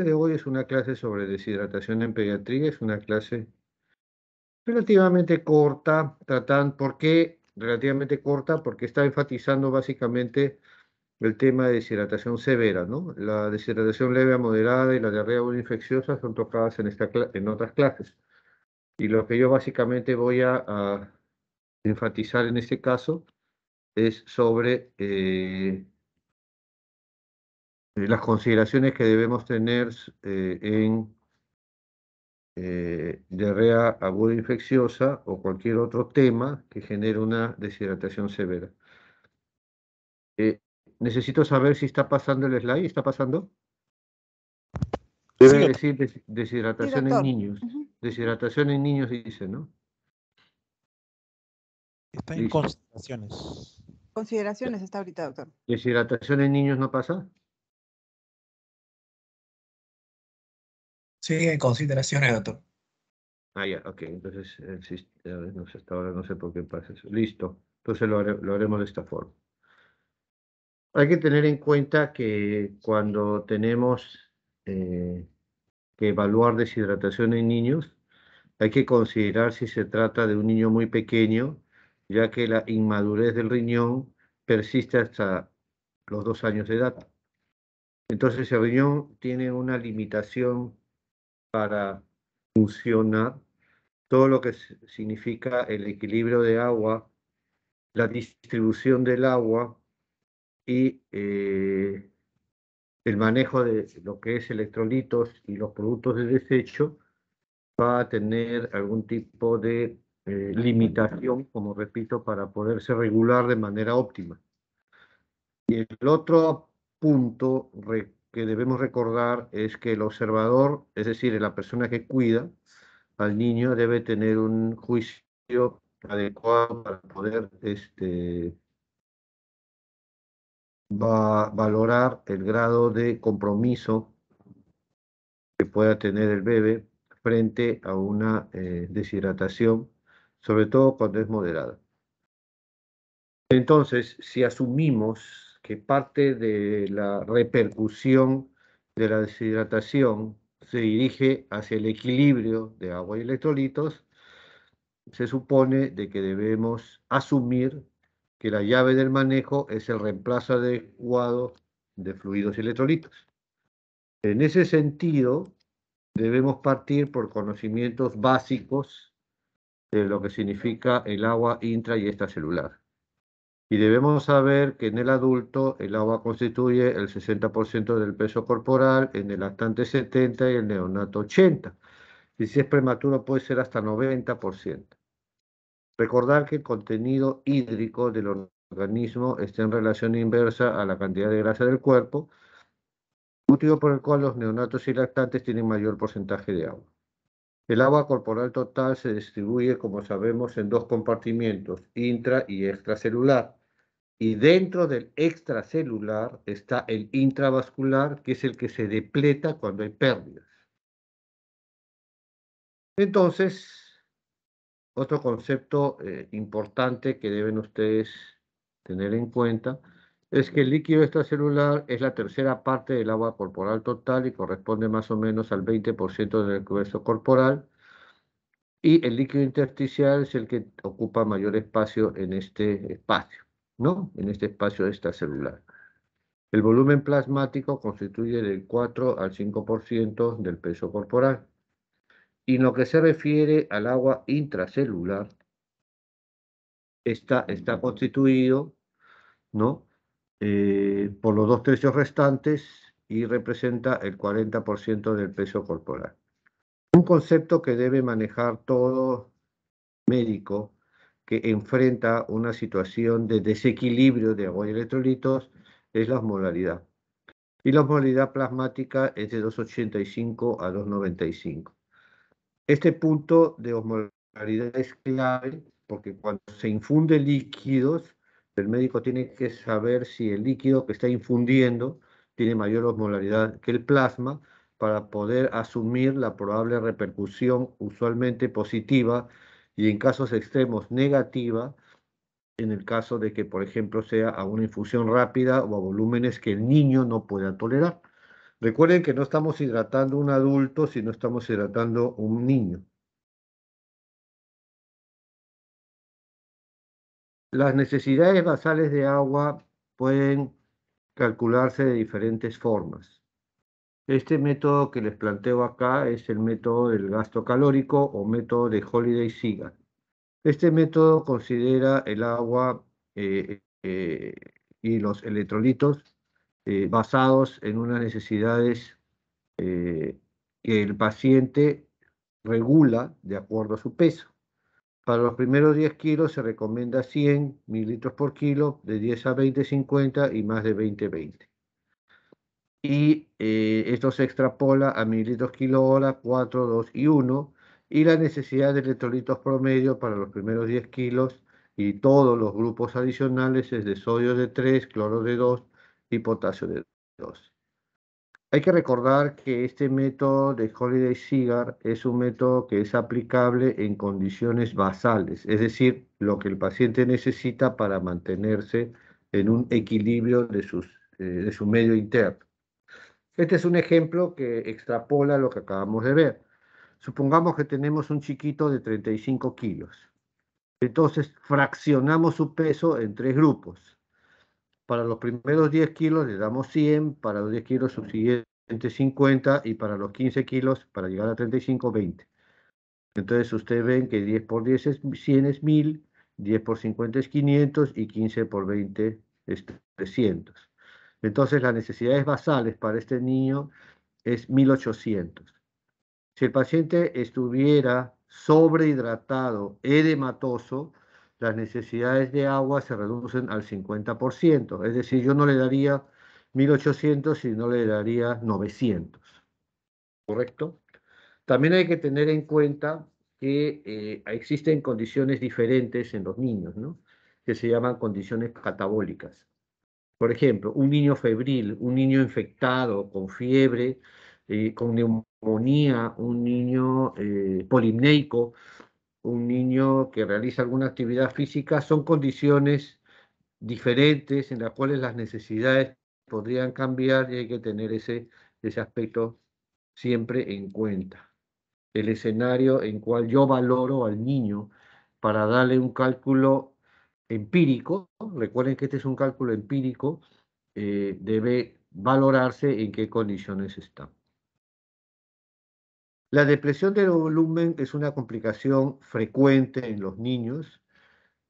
de hoy es una clase sobre deshidratación en pediatría, es una clase relativamente corta, tratan, ¿por qué relativamente corta? Porque está enfatizando básicamente el tema de deshidratación severa, ¿no? La deshidratación leve a moderada y la diarrea infecciosa son tocadas en, esta en otras clases. Y lo que yo básicamente voy a, enfatizar en este caso es sobre eh, eh, las consideraciones que debemos tener eh, en eh, diarrea aguda infecciosa o cualquier otro tema que genere una deshidratación severa. necesito saber si está pasando el slide. ¿Está pasando? Debe decir deshidratación en niños. Deshidratación en niños dice, ¿no? Está en consideraciones. Consideraciones está ahorita, doctor. ¿Deshidratación en niños no pasa? Sí, en consideraciones, doctor. Ah, ya, ok. Entonces, eh, hasta ahora no sé por qué pasa eso. Listo. Entonces lo, haremos de esta forma. Hay que tener en cuenta que cuando tenemos eh, que evaluar deshidratación en niños, hay que considerar si se trata de un niño muy pequeño, ya que la inmadurez del riñón persiste hasta los dos años de edad. Entonces el riñón tiene una limitación para funcionar todo lo que significa el equilibrio de agua, la distribución del agua y eh, el manejo de lo que es electrolitos y los productos de desecho va a tener algún tipo de eh, limitación, como repito, para poderse regular de manera óptima. Y el otro punto que debemos recordar es que el observador, es decir, la persona que cuida al niño, debe tener un juicio adecuado para poder este, va, valorar el grado de compromiso que pueda tener el bebé frente a una eh, deshidratación, sobre todo cuando es moderada. Entonces, si asumimos que parte de la repercusión de la deshidratación se dirige hacia el equilibrio de agua y electrolitos, se supone de que debemos asumir que la llave del manejo es el reemplazo adecuado de fluidos y electrolitos. En ese sentido, debemos partir por conocimientos básicos de lo que significa el agua intra y extracelular. Y debemos saber que en el adulto el agua constituye el 60% del peso corporal, en el lactante 70 y el neonato 80. Y si es prematuro puede ser hasta 90%. Recordar que el contenido hídrico del organismo está en relación inversa a la cantidad de grasa del cuerpo, motivo por el cual los neonatos y lactantes tienen mayor porcentaje de agua. El agua corporal total se distribuye, como sabemos, en dos compartimientos, intra y extracelular y dentro del extracelular está el intravascular, que es el que se depleta cuando hay pérdidas. Entonces, otro concepto eh, importante que deben ustedes tener en cuenta es que el líquido extracelular es la tercera parte del agua corporal total y corresponde más o menos al 20% del grueso corporal. Y el líquido intersticial es el que ocupa mayor espacio en este espacio. ¿no? en este espacio extracelular. El volumen plasmático constituye del 4 al 5% del peso corporal. Y en lo que se refiere al agua intracelular, está, constituido eh, por los dos tercios restantes y representa el 40% del peso corporal. Un concepto que debe manejar todo médico que enfrenta una situación de desequilibrio de agua y electrolitos es la osmolaridad. Y la osmolaridad plasmática es de 285 a 295. Este punto de osmolaridad es clave porque cuando se infunde líquidos, el médico tiene que saber si el líquido que está infundiendo tiene mayor osmolaridad que el plasma para poder asumir la probable repercusión usualmente positiva y en casos extremos negativa, en el caso de que, por ejemplo, sea a una infusión rápida o a volúmenes que el niño no pueda tolerar. Recuerden que no estamos hidratando un adulto, sino estamos hidratando un niño. Las necesidades basales de agua pueden calcularse de diferentes formas. Este método que les planteo acá es el método del gasto calórico o método de Holiday Siga. Este método considera el agua eh, eh, y los electrolitos eh, basados en unas necesidades que el paciente regula de acuerdo a su peso. Para los primeros 10 kilos se recomienda 100 mililitros por kilo, de 10 a 20, 50 y más de 20, 20 y eh, esto se extrapola a mililitros kilohora, 4, 2 y 1 y la necesidad de electrolitos promedio para los primeros 10 kilos y todos los grupos adicionales es de sodio de 3, cloro de 2 y potasio de 2. Hay que recordar que este método de Holiday Cigar es un método que es aplicable en condiciones basales, es decir, lo que el paciente necesita para mantenerse en un equilibrio de, sus, eh, de su medio interno. Este es un ejemplo que extrapola lo que acabamos de ver. Supongamos que tenemos un chiquito de 35 kilos. Entonces, fraccionamos su peso en tres grupos. Para los primeros 10 kilos le damos 100, para los 10 kilos subsiguientes 50 y para los 15 kilos, para llegar a 35, 20. Entonces, ustedes ven que 10 por 10 es 100 es 1000, 10 por 50 es 500 y 15 por 20 es 300. Entonces, las necesidades basales para este niño es 1800. Si el paciente estuviera sobrehidratado, edematoso, las necesidades de agua se reducen al 50%. Es decir, yo no le daría 1800, sino le daría 900. ¿Correcto? También hay que tener en cuenta que eh, existen condiciones diferentes en los niños, ¿no? que se llaman condiciones catabólicas. Por ejemplo, un niño febril, un niño infectado con fiebre, eh, con neumonía, un niño eh, polimneico, un niño que realiza alguna actividad física, son condiciones diferentes en las cuales las necesidades podrían cambiar y hay que tener ese, ese aspecto siempre en cuenta. El escenario en cual yo valoro al niño para darle un cálculo empírico, recuerden que este es un cálculo empírico, eh, debe valorarse en qué condiciones está. La depresión del volumen es una complicación frecuente en los niños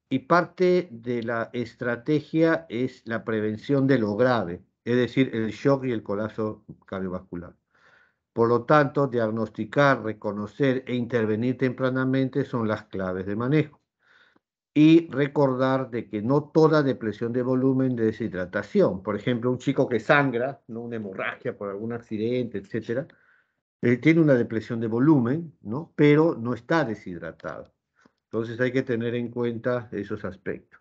y parte de la estrategia es la prevención de lo grave, es decir, el shock y el colapso cardiovascular. Por lo tanto, diagnosticar, reconocer e intervenir tempranamente son las claves de manejo y recordar de que no toda depresión de volumen de deshidratación, por ejemplo, un chico que sangra, ¿no? una hemorragia por algún accidente, etcétera, eh, tiene una depresión de volumen, ¿no? pero no está deshidratado. Entonces hay que tener en cuenta esos aspectos.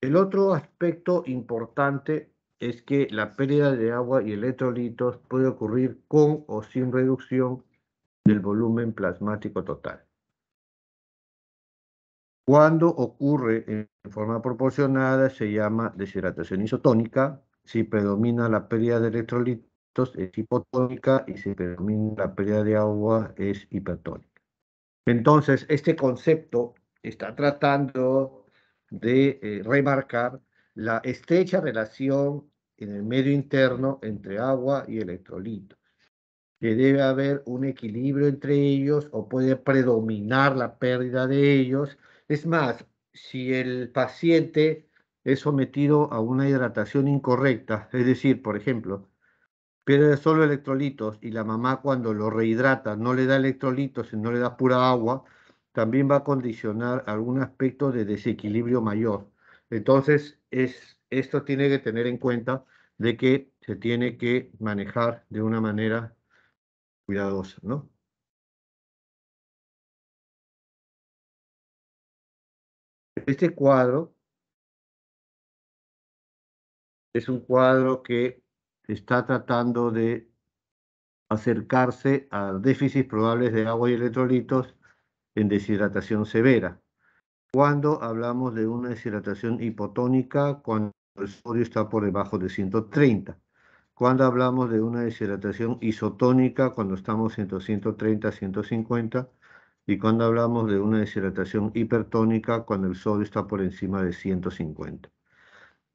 El otro aspecto importante es que la pérdida de agua y electrolitos puede ocurrir con o sin reducción del volumen plasmático total. Cuando ocurre en forma proporcionada se llama deshidratación isotónica. Si predomina la pérdida de electrolitos es hipotónica y si predomina la pérdida de agua es hipertónica. Entonces, este concepto está tratando de eh, remarcar la estrecha relación en el medio interno entre agua y electrolitos, que debe haber un equilibrio entre ellos o puede predominar la pérdida de ellos es más, si el paciente es sometido a una hidratación incorrecta, es decir, por ejemplo, pierde solo electrolitos y la mamá cuando lo rehidrata no le da electrolitos y no le da pura agua, también va a condicionar algún aspecto de desequilibrio mayor. Entonces, esto tiene que tener en cuenta de que se tiene que manejar de una manera cuidadosa, ¿no? Este cuadro es un cuadro que está tratando de acercarse a déficits probables de agua y electrolitos en deshidratación severa. Cuando hablamos de una deshidratación hipotónica, cuando el sodio está por debajo de 130. Cuando hablamos de una deshidratación isotónica, cuando estamos entre 130, 150 y cuando hablamos de una deshidratación hipertónica cuando el sodio está por encima de 150.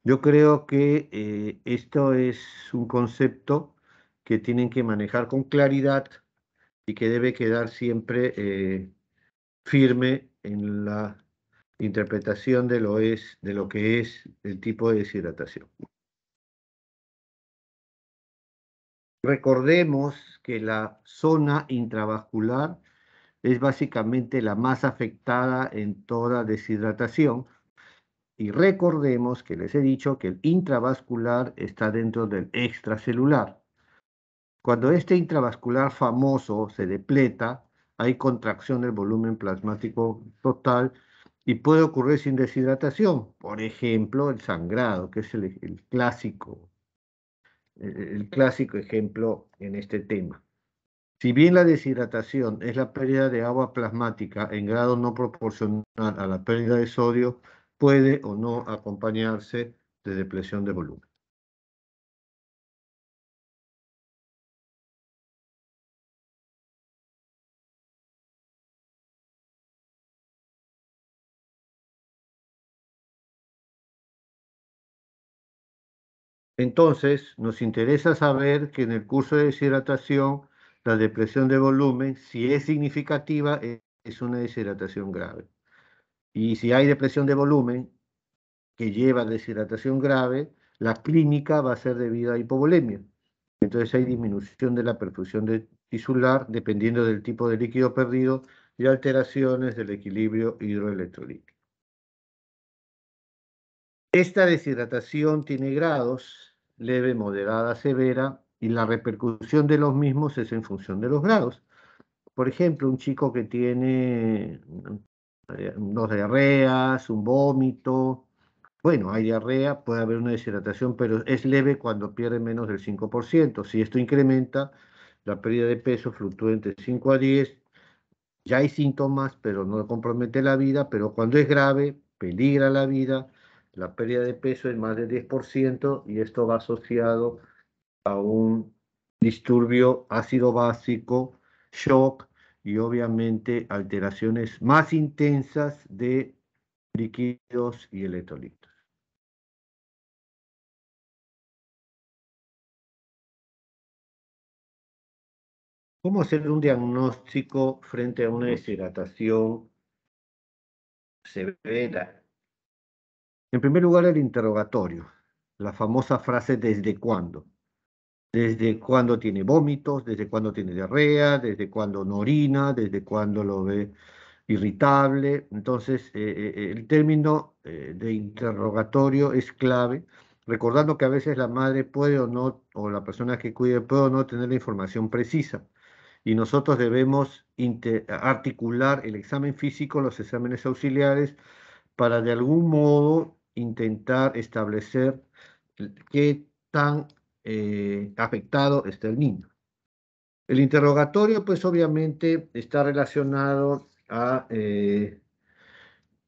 Yo creo que eh, esto es un concepto que tienen que manejar con claridad y que debe quedar siempre eh, firme en la interpretación de lo, es, de lo que es el tipo de deshidratación. Recordemos que la zona intravascular es básicamente la más afectada en toda deshidratación. Y recordemos que les he dicho que el intravascular está dentro del extracelular. Cuando este intravascular famoso se depleta, hay contracción del volumen plasmático total y puede ocurrir sin deshidratación. Por ejemplo, el sangrado, que es el, clásico, el clásico ejemplo en este tema. Si bien la deshidratación es la pérdida de agua plasmática en grado no proporcional a la pérdida de sodio, puede o no acompañarse de depresión de volumen. Entonces, nos interesa saber que en el curso de deshidratación la depresión de volumen, si es significativa, e, es una deshidratación grave. Y si hay depresión de volumen que lleva a deshidratación grave, la clínica va a ser debida a hipovolemia. Entonces hay disminución de la perfusión de tisular dependiendo del tipo de líquido perdido y alteraciones del equilibrio hidroelectrolítico. Esta deshidratación tiene grados, leve, moderada, severa, y la repercusión de los mismos es en función de los grados. Por ejemplo, un chico que tiene eh, dos diarreas, un vómito, bueno, hay diarrea, puede haber una deshidratación, pero es leve cuando pierde menos del 5%. Si esto incrementa, la pérdida de peso fluctúa entre 5 a 10. Ya hay síntomas, pero no compromete la vida, pero cuando es grave, peligra la vida. La pérdida de peso es más del 10% y esto va asociado a un disturbio ácido básico, shock y obviamente alteraciones más intensas de líquidos y electrolitos. ¿Cómo hacer un diagnóstico frente a una deshidratación severa? En primer lugar, el interrogatorio, la famosa frase ¿desde cuándo? desde cuándo tiene vómitos, desde cuándo tiene diarrea, desde cuando no orina, desde cuándo lo ve irritable. Entonces, eh, eh, el término eh, de interrogatorio es clave, recordando que a veces la madre puede o no, o la persona que cuide puede o no tener la información precisa. Y nosotros debemos articular el examen físico, los exámenes auxiliares, para de algún modo intentar establecer qué tan eh, afectado está el niño. El interrogatorio, pues obviamente, está relacionado a eh,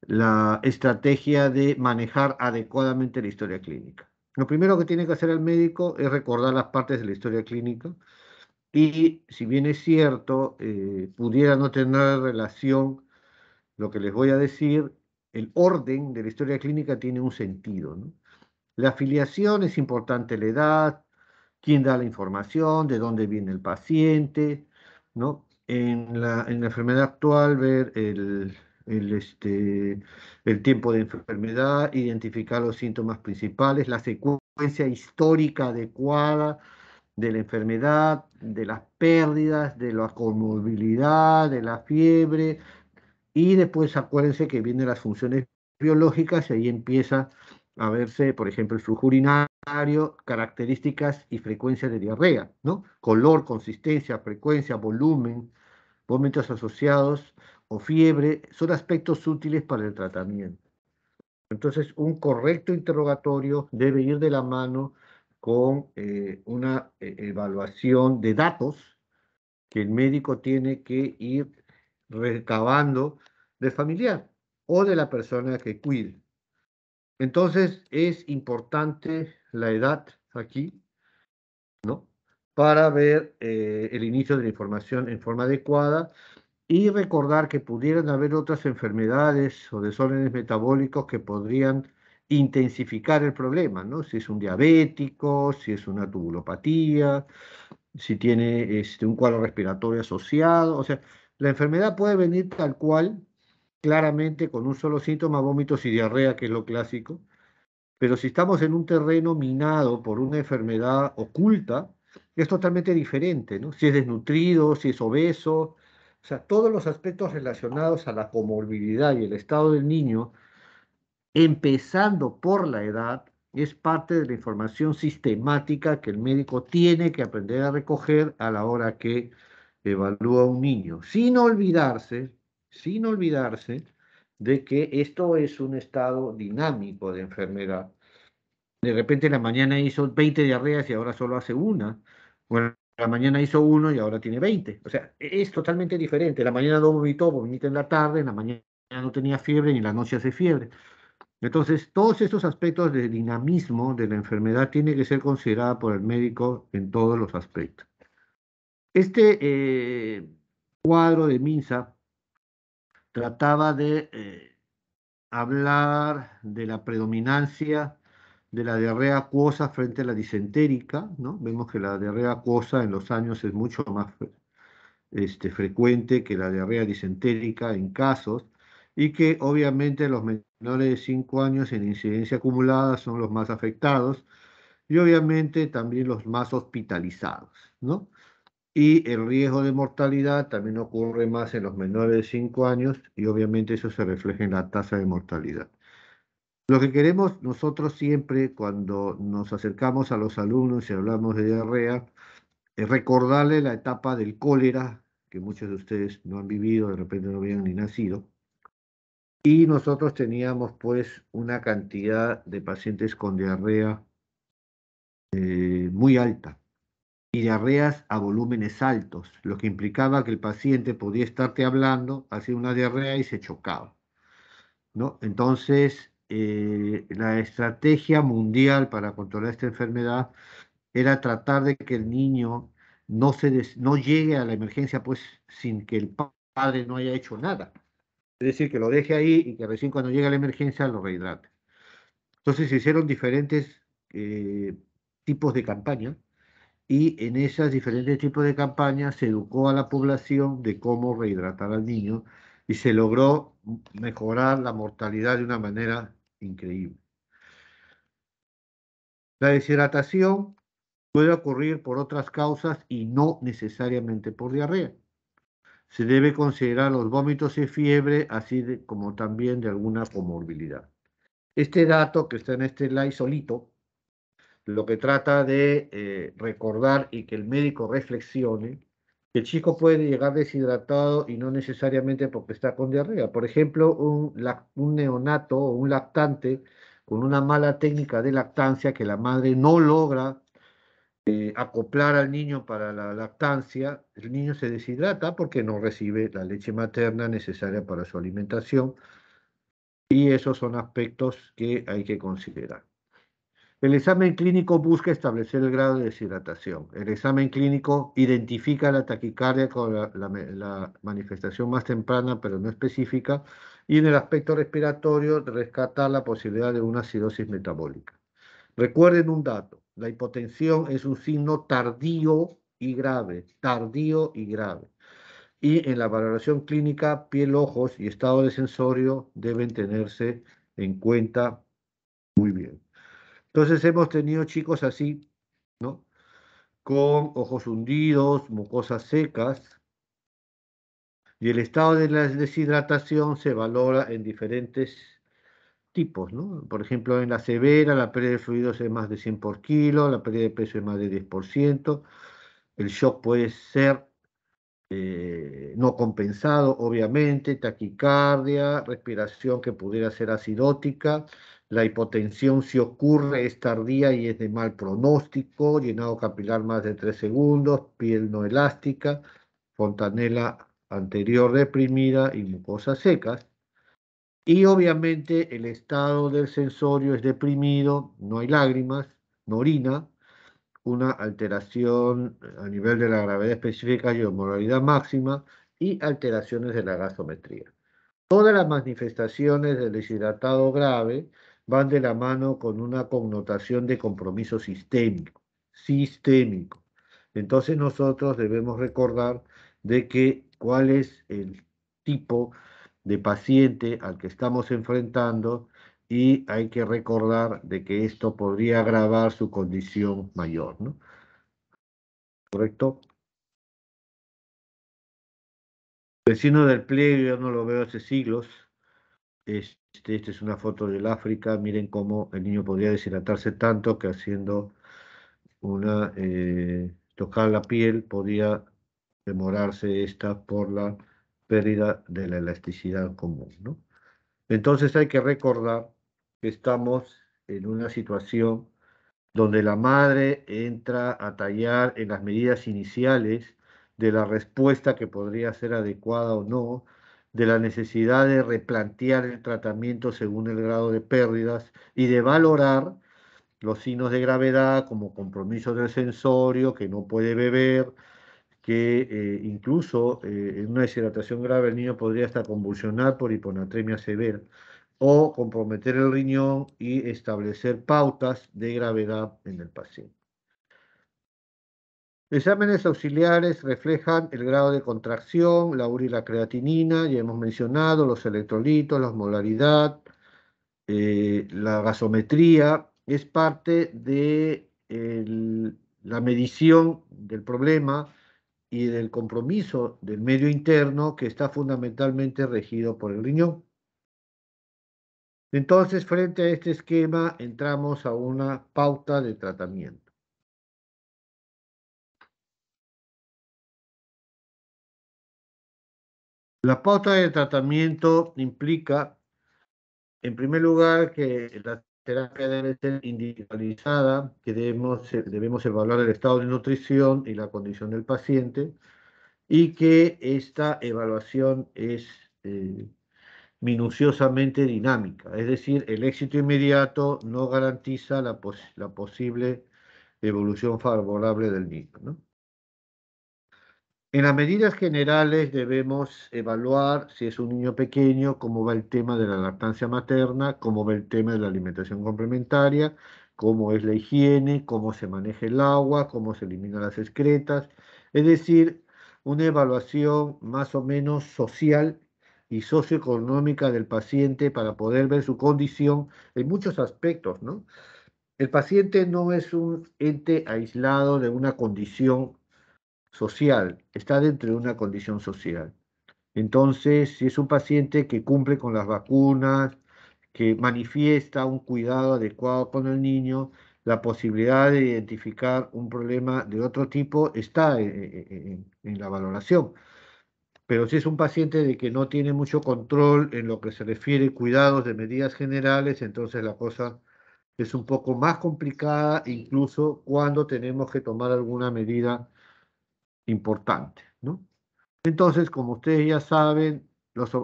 la estrategia de manejar adecuadamente la historia clínica. Lo primero que tiene que hacer el médico es recordar las partes de la historia clínica y, si bien es cierto, eh, pudiera no tener relación lo que les voy a decir, el orden de la historia clínica tiene un sentido. La afiliación es importante, la edad, quién da la información, de dónde viene el paciente, ¿no? En la, enfermedad actual, ver el, este, el tiempo de enfermedad, identificar los síntomas principales, la secuencia histórica adecuada de la enfermedad, de las pérdidas, de la comorbilidad, de la fiebre, y después acuérdense que vienen las funciones biológicas y ahí empieza a verse, por ejemplo, el flujo urinario, características y frecuencia de diarrea, ¿no? Color, consistencia, frecuencia, volumen, vómitos asociados o fiebre, son aspectos útiles para el tratamiento. Entonces, un correcto interrogatorio debe ir de la mano con eh, una eh, evaluación de datos que el médico tiene que ir recabando del familiar o de la persona que cuide. Entonces es importante la edad aquí, ¿no? Para ver eh, el inicio de la información en forma adecuada y recordar que pudieran haber otras enfermedades o desórdenes metabólicos que podrían intensificar el problema, ¿no? Si es un diabético, si es una tubulopatía, si tiene este, un cuadro respiratorio asociado, o sea, la enfermedad puede venir tal cual claramente con un solo síntoma, vómitos y diarrea, que es lo clásico. Pero si estamos en un terreno minado por una enfermedad oculta, es totalmente diferente, ¿no? Si es desnutrido, si es obeso, o sea, todos los aspectos relacionados a la comorbilidad y el estado del niño, empezando por la edad, es parte de la información sistemática que el médico tiene que aprender a recoger a la hora que evalúa a un niño, sin olvidarse sin olvidarse de que esto es un estado dinámico de enfermedad. De repente la mañana hizo 20 diarreas y ahora solo hace una. Bueno, la mañana hizo uno y ahora tiene 20. O sea, e-, es totalmente diferente. La mañana no vomitó, vomita en la tarde, en la mañana no tenía fiebre ni en la noche hace fiebre. Entonces, todos estos aspectos de dinamismo de la enfermedad tienen que ser considerados por el médico en todos los aspectos. Este eh, cuadro de MINSA trataba de eh, hablar de la predominancia de la diarrea acuosa frente a la disentérica, ¿no? Vemos que la diarrea acuosa en los años es mucho más este, frecuente que la diarrea disentérica en casos y que obviamente los menores de 5 años en incidencia acumulada son los más afectados y obviamente también los más hospitalizados, ¿no? Y el riesgo de mortalidad también ocurre más en los menores de 5 años y obviamente eso se refleja en la tasa de mortalidad. Lo que queremos nosotros siempre cuando nos acercamos a los alumnos y hablamos de diarrea es recordarle la etapa del cólera, que muchos de ustedes no han vivido, de repente no habían ni nacido. Y nosotros teníamos pues una cantidad de pacientes con diarrea eh, muy alta y diarreas a volúmenes altos, lo que implicaba que el paciente podía estarte hablando, hacía una diarrea y se chocaba. ¿no? Entonces, eh, la estrategia mundial para controlar esta enfermedad era tratar de que el niño no, se llegue a la emergencia pues sin que el padre no haya hecho nada. Es decir, que lo deje ahí y que recién cuando llegue a la emergencia lo rehidrate. Entonces se hicieron diferentes eh, tipos de campaña y en esas diferentes tipos de campañas se educó a la población de cómo rehidratar al niño y se logró mejorar la mortalidad de una manera increíble. La deshidratación puede ocurrir por otras causas y no necesariamente por diarrea. Se debe considerar los vómitos y fiebre, así como también de alguna comorbilidad. Este dato que está en este slide solito lo que trata de eh, recordar y que el médico reflexione, que el chico puede llegar deshidratado y no necesariamente porque está con diarrea. Por ejemplo, un, neonato o un lactante con una mala técnica de lactancia que la madre no logra eh, acoplar al niño para la lactancia, el niño se deshidrata porque no recibe la leche materna necesaria para su alimentación. Y esos son aspectos que hay que considerar. El examen clínico busca establecer el grado de deshidratación. El examen clínico identifica la taquicardia con la, manifestación más temprana, pero no específica, y en el aspecto respiratorio rescata la posibilidad de una acidosis metabólica. Recuerden un dato, la hipotensión es un signo tardío y grave, tardío y grave. Y en la valoración clínica, piel, ojos y estado de sensorio deben tenerse en cuenta muy bien. Entonces hemos tenido chicos así, ¿no? Con ojos hundidos, mucosas secas, y el estado de la deshidratación se valora en diferentes tipos, ¿no? Por ejemplo, en la severa, la pérdida de fluidos es más de 100 por kilo, la pérdida de peso es más de 10%, el shock puede ser eh, no compensado, obviamente, taquicardia, respiración que pudiera ser acidótica, la hipotensión si ocurre es tardía y es de mal pronóstico, llenado capilar más de 3 segundos, piel no elástica, fontanela anterior deprimida y mucosas secas. Y obviamente el estado del sensorio es deprimido, no hay lágrimas, no orina, una alteración a nivel de la gravedad específica y moralidad máxima y alteraciones de la gasometría. Todas las manifestaciones del deshidratado grave van de la mano con una connotación de compromiso sistémico, sistémico. Entonces nosotros debemos recordar de que cuál es el tipo de paciente al que estamos enfrentando y hay que recordar de que esto podría agravar su condición mayor, ¿no? ¿Correcto? Vecino del plebio, no lo veo hace siglos. Es este, este, esta es una foto del África. Miren cómo el niño podría deshidratarse tanto que haciendo una eh, tocar la piel podía demorarse esta por la pérdida de la elasticidad común. ¿no? Entonces hay que recordar que estamos en una situación donde la madre entra a tallar en las medidas iniciales de la respuesta que podría ser adecuada o no de la necesidad de replantear el tratamiento según el grado de pérdidas y de valorar los signos de gravedad como compromiso del sensorio, que no puede beber, que eh, incluso eh, en una deshidratación grave el niño podría hasta convulsionar por hiponatremia severa o comprometer el riñón y establecer pautas de gravedad en el paciente. Exámenes auxiliares reflejan el grado de contracción, la la creatinina, ya hemos mencionado, los electrolitos, la molaridad, eh, la gasometría, es parte de la medición del problema y del compromiso del medio interno que está fundamentalmente regido por el riñón. Entonces, frente a este esquema, entramos a una pauta de tratamiento. La pauta de tratamiento implica, en primer lugar, que la terapia debe ser individualizada, que debemos, eh, debemos evaluar el estado de nutrición y la condición del paciente, y que esta evaluación es eh, minuciosamente dinámica, es decir, el éxito inmediato no garantiza la, posible evolución favorable del niño. ¿no? En las medidas generales debemos evaluar si es un niño pequeño, cómo va el tema de la lactancia materna, cómo va el tema de la alimentación complementaria, cómo es la higiene, cómo se maneja el agua, cómo se eliminan las excretas. Es decir, una evaluación más o menos social y socioeconómica del paciente para poder ver su condición en muchos aspectos, ¿no? El paciente no es un ente aislado de una condición social, está dentro de una condición social. Entonces, si es un paciente que cumple con las vacunas, que manifiesta un cuidado adecuado con el niño, la posibilidad de identificar un problema de otro tipo está eh, eh, eh, en, la valoración. Pero si es un paciente de que no tiene mucho control en lo que se refiere a cuidados de medidas generales, entonces la cosa es un poco más complicada, incluso cuando tenemos que tomar alguna medida importante. ¿no? Entonces, como ustedes ya saben,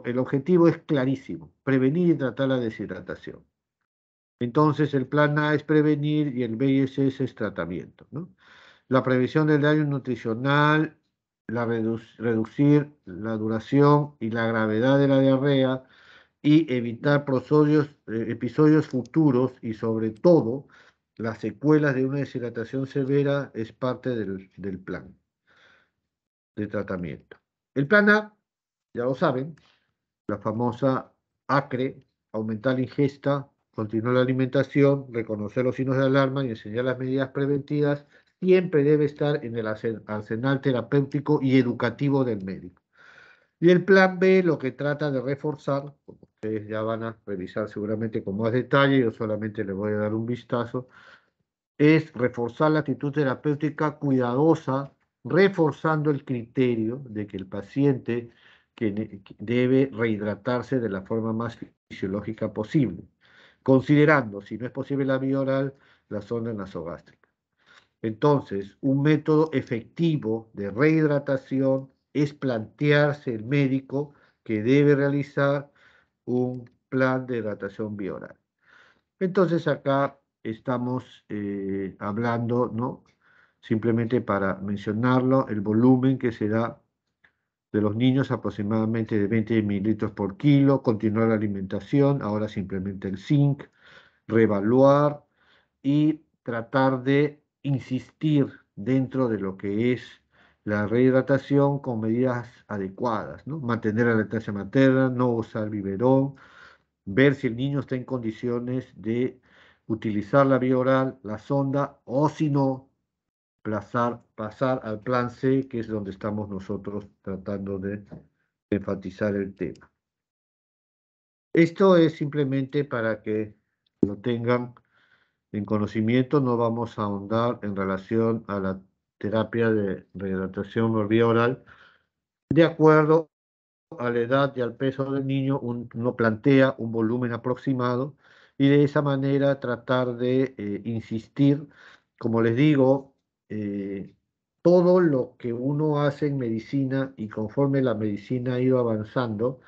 el objetivo es clarísimo, prevenir y tratar la deshidratación. Entonces, el plan A es prevenir y el B y C es tratamiento. La previsión del daño nutricional, la reducir la duración y la gravedad de la diarrea y evitar eh, episodios futuros y sobre todo las secuelas de una deshidratación severa es parte del plan de tratamiento. El plan A, ya lo saben, la famosa ACRE, aumentar la ingesta, continuar la alimentación, reconocer los signos de alarma y enseñar las medidas preventivas, siempre debe estar en el arsenal terapéutico y educativo del médico. Y el plan B lo que trata de reforzar, como ustedes ya van a revisar seguramente con más detalle, yo solamente les voy a dar un vistazo, es reforzar la actitud terapéutica cuidadosa reforzando el criterio de que el paciente debe rehidratarse de la forma más fisiológica posible, considerando, si no es posible la vía oral, la zona nasogástrica. Entonces, un método efectivo de rehidratación es plantearse el médico que debe realizar un plan de hidratación vía oral. Entonces, acá estamos eh, hablando ¿no? simplemente para mencionarlo, el volumen que se da de los niños aproximadamente de 20 mililitros por kilo, continuar la alimentación, ahora simplemente el zinc, reevaluar y tratar de insistir dentro de lo que es la rehidratación con medidas adecuadas, ¿no? mantener la lactancia materna, no usar biberón, ver si el niño está en condiciones de utilizar la vía oral, la sonda, o si no, pasar al plan C, que es donde estamos nosotros tratando de enfatizar el tema. Esto es simplemente para que lo tengan en conocimiento, no vamos a ahondar en relación a la terapia de rehidratación oral. De acuerdo a la edad y al peso del niño, uno plantea un volumen aproximado y de esa manera tratar de eh, insistir, como les digo, eh, todo lo que uno hace en medicina y conforme la medicina ha ido avanzando,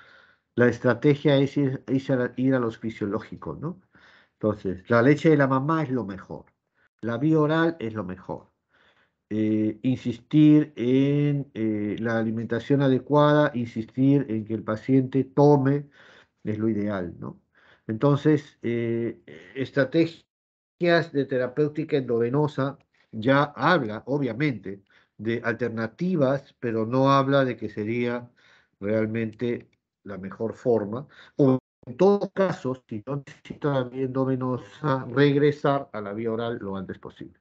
la estrategia es ir, a los fisiológicos, ¿no? Entonces, la leche de la mamá es lo mejor, la vía oral es lo mejor. Eh, insistir en eh, la alimentación adecuada, insistir en que el paciente tome, es lo ideal, ¿no? Entonces, estrategias de terapéutica endovenosa ya habla, obviamente, de alternativas, pero no habla de que sería realmente la mejor forma. O en todo caso, si yo necesito la vía regresar a la vía oral lo antes posible.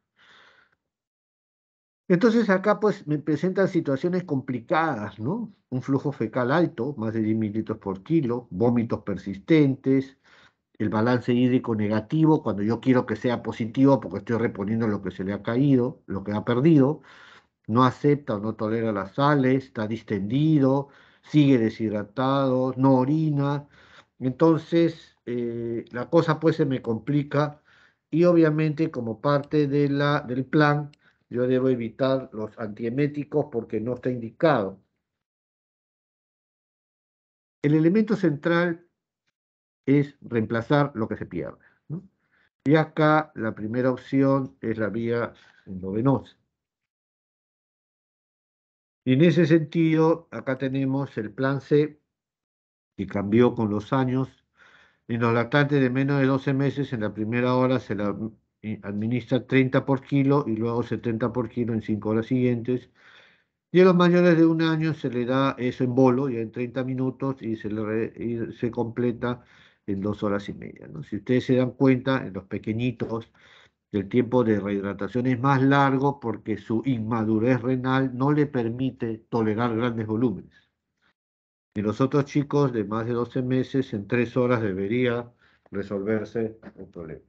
Entonces acá pues me presentan situaciones complicadas, ¿no? Un flujo fecal alto, más de 10 mililitros por kilo, vómitos persistentes, el balance hídrico negativo cuando yo quiero que sea positivo porque estoy reponiendo lo que se le ha caído, lo que ha perdido, no acepta o no tolera las sales, está distendido, sigue deshidratado, no orina. Entonces, eh, la cosa pues se me complica y obviamente como parte del plan, yo debo evitar los antieméticos porque no está indicado. El elemento central es reemplazar lo que se pierde. Y acá la primera opción es la vía endovenosa. Y en ese sentido, acá tenemos el plan C, que cambió con los años. En los lactantes de menos de 12 meses, en la primera hora se la administra 30 por kilo y luego 70 por kilo en 5 horas siguientes. Y a los mayores de un año se le da eso en bolo, ya en 30 minutos, y se, le se completa en dos horas y media. Si ustedes se dan cuenta, en los pequeñitos, el tiempo de rehidratación es más largo porque su inmadurez renal no le permite tolerar grandes volúmenes. En los otros chicos de más de 12 meses, en tres horas debería resolverse el problema.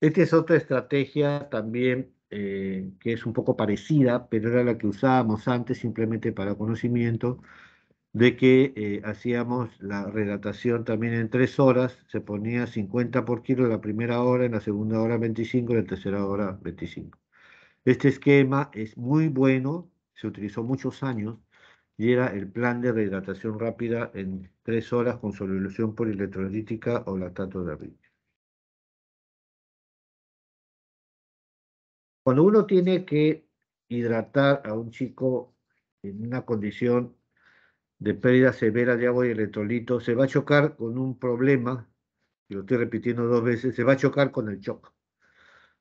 Esta es otra estrategia también eh, que es un poco parecida, pero era la que usábamos antes simplemente para conocimiento, de que eh, hacíamos la redatación también en tres horas, se ponía 50 por kilo en la primera hora, en la segunda hora 25, en la tercera hora 25. Este esquema es muy bueno, se utilizó muchos años y era el plan de rehidratación rápida en tres horas con solución electrolítica o lactato de arriba. Cuando uno tiene que hidratar a un chico en una condición de pérdida severa de agua y electrolito, se va a chocar con un problema, y lo estoy repitiendo dos veces, se va a chocar con el shock.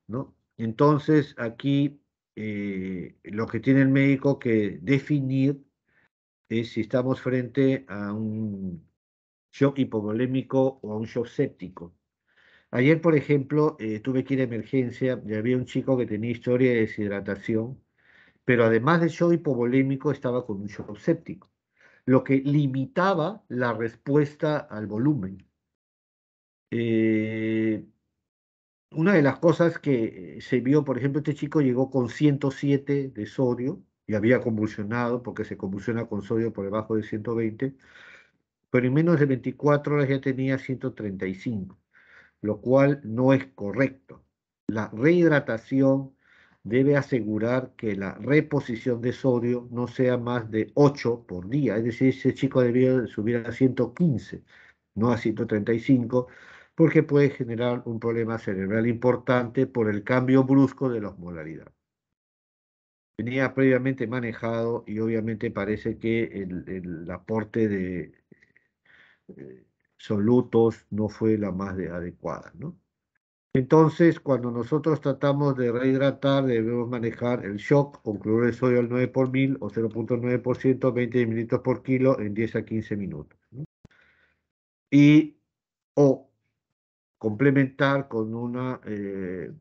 ¿no? Entonces, aquí eh, lo que tiene el médico que definir es si estamos frente a un shock hipovolémico o a un shock séptico. Ayer, por ejemplo, eh, tuve que ir a emergencia y había un chico que tenía historia de deshidratación, pero además de shock hipovolémico estaba con un shock séptico, lo que limitaba la respuesta al volumen. Eh, una de las cosas que eh, se vio, por ejemplo, este chico llegó con 107 de sodio y había convulsionado porque se convulsiona con sodio por debajo de 120, pero en menos de 24 horas ya tenía 135 lo cual no es correcto. La rehidratación debe asegurar que la reposición de sodio no sea más de 8 por día, es decir, ese chico debió subir a 115, no a 135, porque puede generar un problema cerebral importante por el cambio brusco de la osmolaridad. Venía previamente manejado y obviamente parece que el, aporte de eh, absolutos no fue la más adecuada. ¿no? Entonces, cuando nosotros tratamos de rehidratar, debemos manejar el shock con cloruro de sodio al 9 por mil o 0.9%, 20 mililitros por kilo en 10 a 15 minutos. Y o complementar con una eh,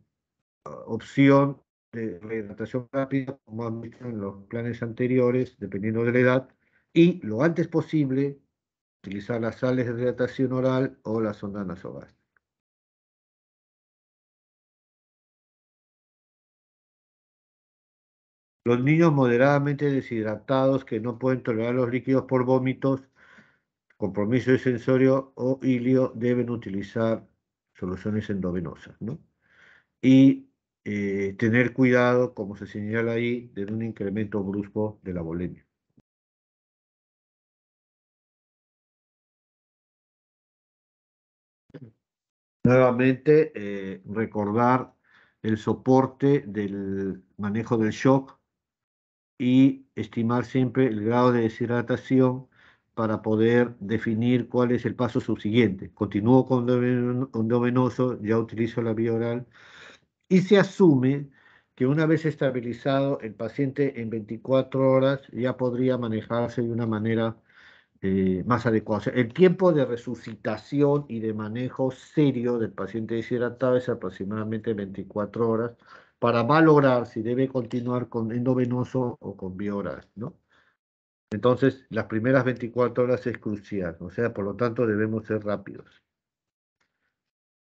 opción de rehidratación rápida, como han visto en los planes anteriores, dependiendo de la edad, y lo antes posible utilizar las sales de hidratación oral o las sonda nasogástrica. Los niños moderadamente deshidratados que no pueden tolerar los líquidos por vómitos, compromiso de sensorio o ilio, deben utilizar soluciones endovenosas. Y eh, tener cuidado, como se señala ahí, de un incremento brusco de la bulimia. Nuevamente, eh, recordar el soporte del manejo del shock y estimar siempre el grado de deshidratación para poder definir cuál es el paso subsiguiente. Continúo con venoso, ya utilizo la vía oral y se asume que una vez estabilizado el paciente en 24 horas ya podría manejarse de una manera eh, más adecuado. el tiempo de resucitación y de manejo serio del paciente deshidratado es aproximadamente 24 horas para valorar si debe continuar con endovenoso o con bioras, ¿no? Entonces, las primeras 24 horas es crucial, o sea, por lo tanto debemos ser rápidos.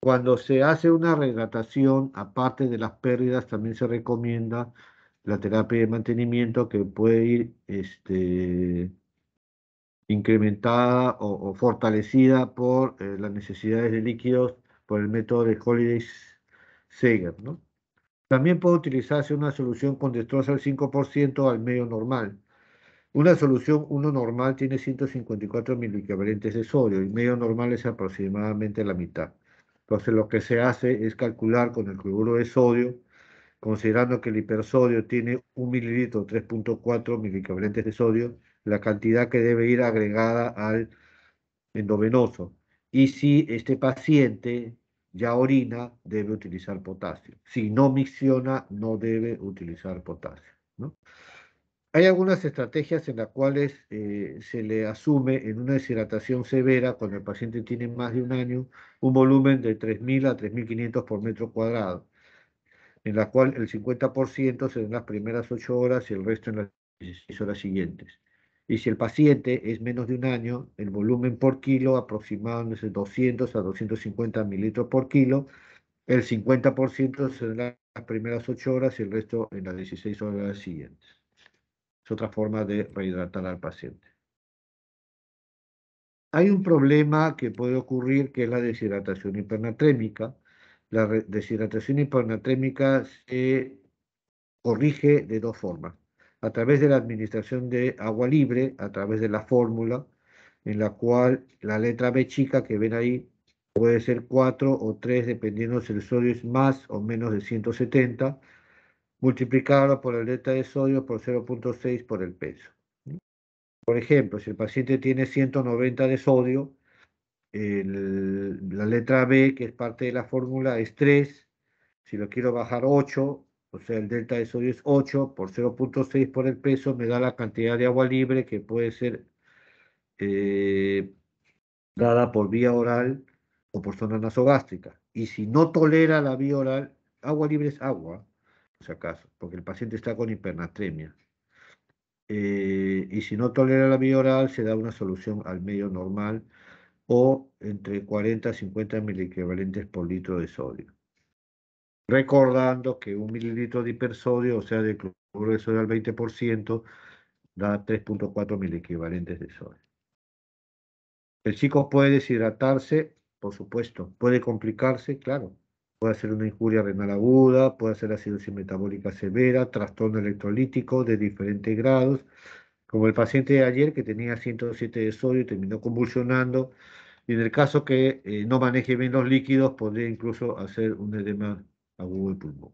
Cuando se hace una rehidratación, aparte de las pérdidas, también se recomienda la terapia de mantenimiento que puede ir este, incrementada o, fortalecida por eh, las necesidades de líquidos por el método de holiday Seger. ¿no? También puede utilizarse una solución con destroza al 5% al medio normal. Una solución 1 normal tiene 154 miliequivalentes de sodio y medio normal es aproximadamente la mitad. Entonces lo que se hace es calcular con el cloruro de sodio, considerando que el hipersodio tiene 1 mililitro, 3.4 miliequivalentes de sodio, la cantidad que debe ir agregada al endovenoso. Y si este paciente ya orina, debe utilizar potasio. Si no micciona, no debe utilizar potasio. Hay algunas estrategias en las cuales eh, se le asume en una deshidratación severa, cuando el paciente tiene más de un año, un volumen de 3.000 a 3.500 por metro cuadrado, en la cual el 50% se en las primeras 8 horas y el resto en las 16 horas siguientes. Y si el paciente es menos de un año, el volumen por kilo de 200 a 250 mililitros por kilo, el 50% en las primeras 8 horas y el resto en las 16 horas siguientes. Es otra forma de rehidratar al paciente. Hay un problema que puede ocurrir que es la deshidratación hipernatrémica. La deshidratación hipernatrémica se corrige de dos formas a través de la administración de agua libre, a través de la fórmula, en la cual la letra B chica que ven ahí puede ser 4 o 3, dependiendo si el sodio es más o menos de 170, multiplicado por la letra de sodio por 0.6 por el peso. Por ejemplo, si el paciente tiene 190 de sodio, la letra B, que es parte de la fórmula, es 3. Si lo quiero bajar 8, o sea, el delta de sodio es 8 por 0.6 por el peso, me da la cantidad de agua libre que puede ser eh, dada por vía oral o por zona nasogástrica. Y si no tolera la vía oral, agua libre es agua, por si acaso, porque el paciente está con hipernatremia. Eh, y si no tolera la vía oral, se da una solución al medio normal o entre 40 a 50 miliequivalentes por litro de sodio. Recordando que un mililitro de hipersodio, o sea, de cloruro de sodio al 20%, da 3.4 mil equivalentes de sodio. El chico puede deshidratarse, por supuesto, puede complicarse, claro. Puede hacer una injuria renal aguda, puede hacer acidosis metabólica severa, trastorno electrolítico de diferentes grados, como el paciente de ayer que tenía 107 de sodio y terminó convulsionando. Y en el caso que eh, no maneje bien los líquidos, podría incluso hacer un edema agudo pulmón.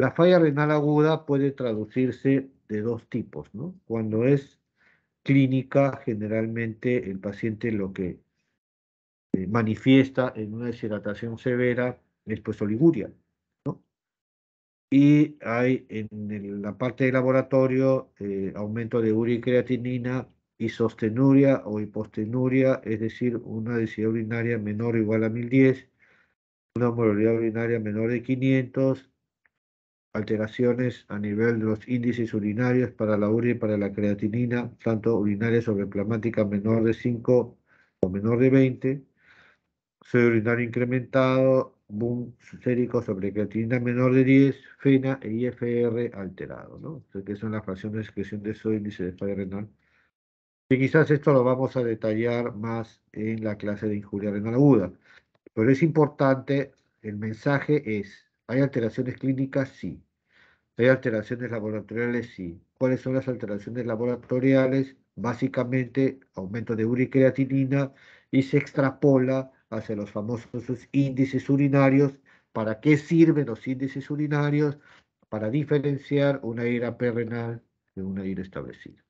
La falla renal aguda puede traducirse de dos tipos, Cuando es clínica, generalmente el paciente lo que eh, manifiesta en una deshidratación severa es pues, oliguria, Y hay en la parte de laboratorio eh, aumento de urea y creatinina isostenuria o hipostenuria, es decir, una densidad urinaria menor o igual a 1010, una morbilidad urinaria menor de 500, alteraciones a nivel de los índices urinarios para la urea y para la creatinina, tanto urinaria sobre sobreplasmática menor de 5 o menor de 20, sodio urinario incrementado, boom sérico sobre creatinina menor de 10, FENA e IFR alterado, ¿no? que son las fracciones de excreción de sodio índice de falla renal y quizás esto lo vamos a detallar más en la clase de injuria renal aguda. Pero es importante, el mensaje es, ¿hay alteraciones clínicas? Sí. ¿Hay alteraciones laboratoriales? Sí. ¿Cuáles son las alteraciones laboratoriales? Básicamente, aumento de uricreatinina y se extrapola hacia los famosos índices urinarios. ¿Para qué sirven los índices urinarios? Para diferenciar una ira perrenal de una ira establecida.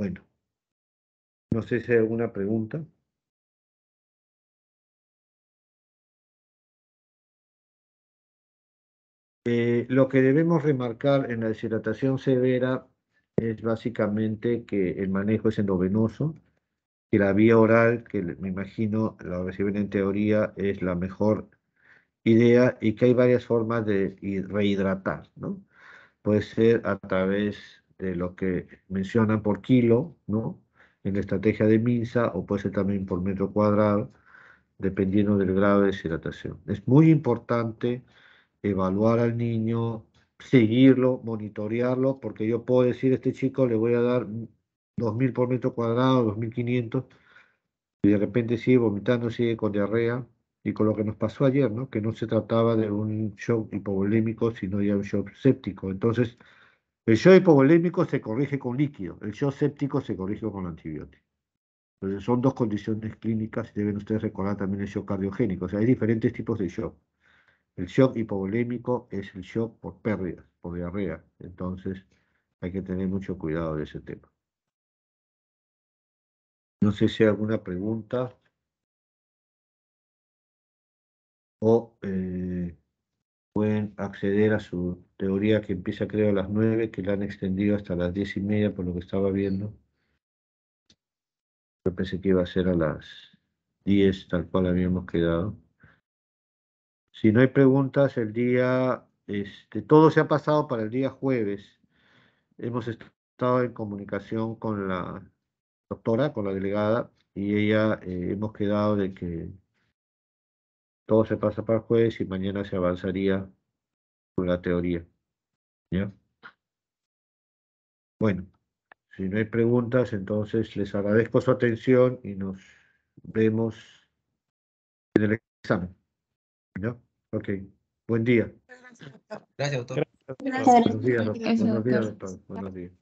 Bueno, no sé si hay alguna pregunta. Eh, lo que debemos remarcar en la deshidratación severa es básicamente que el manejo es endovenoso, que la vía oral, que me imagino la reciben en teoría, es la mejor idea y que hay varias formas de rehidratar, ¿no? Puede ser a través de lo que mencionan por kilo, ¿no? En la estrategia de MINSA o puede ser también por metro cuadrado, dependiendo del grado de deshidratación. Es muy importante evaluar al niño, seguirlo, monitorearlo, porque yo puedo decir a este chico le voy a dar 2.000 por metro cuadrado, 2.500, y de repente sigue vomitando, sigue con diarrea, y con lo que nos pasó ayer, ¿no? que no se trataba de un shock hipovolémico, sino ya un shock séptico. Entonces, el shock hipovolémico se corrige con líquido, el shock séptico se corrige con antibiótico. Entonces son dos condiciones clínicas, deben ustedes recordar también el shock cardiogénico, o sea, hay diferentes tipos de shock. El shock hipovolémico es el shock por pérdidas, por diarrea, entonces hay que tener mucho cuidado de ese tema. No sé si hay alguna pregunta. O eh, pueden acceder a su teoría que empieza creo a las 9, que la han extendido hasta las diez y media por lo que estaba viendo. Yo pensé que iba a ser a las 10 tal cual habíamos quedado. Si no hay preguntas, el día, este, todo se ha pasado para el día jueves. Hemos estado en comunicación con la doctora, con la delegada, y ella eh, hemos quedado de que todo se pasa para el jueves y mañana se avanzaría con la teoría. ¿Ya? Bueno, si no hay preguntas, entonces les agradezco su atención y nos vemos en el examen. Ok. Buen día. Gracias, doctor. Gracias, doctor. Buenos días, doctor. Buenos días, doctor. Buenos días.